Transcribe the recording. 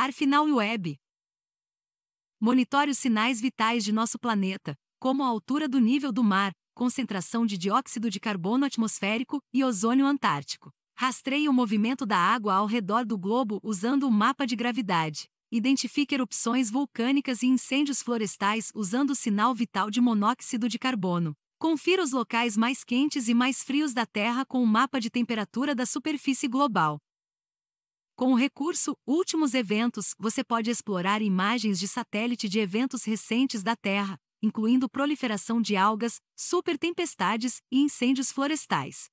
Ar Final Web. Monitore os sinais vitais de nosso planeta, como a altura do nível do mar, concentração de dióxido de carbono atmosférico e ozônio antártico. Rastreie o movimento da água ao redor do globo usando o mapa de gravidade. Identifique erupções vulcânicas e incêndios florestais usando o sinal vital de monóxido de carbono. Confira os locais mais quentes e mais frios da Terra com o mapa de temperatura da superfície global. Com o recurso Últimos Eventos, você pode explorar imagens de satélite de eventos recentes da Terra, incluindo proliferação de algas, supertempestades e incêndios florestais.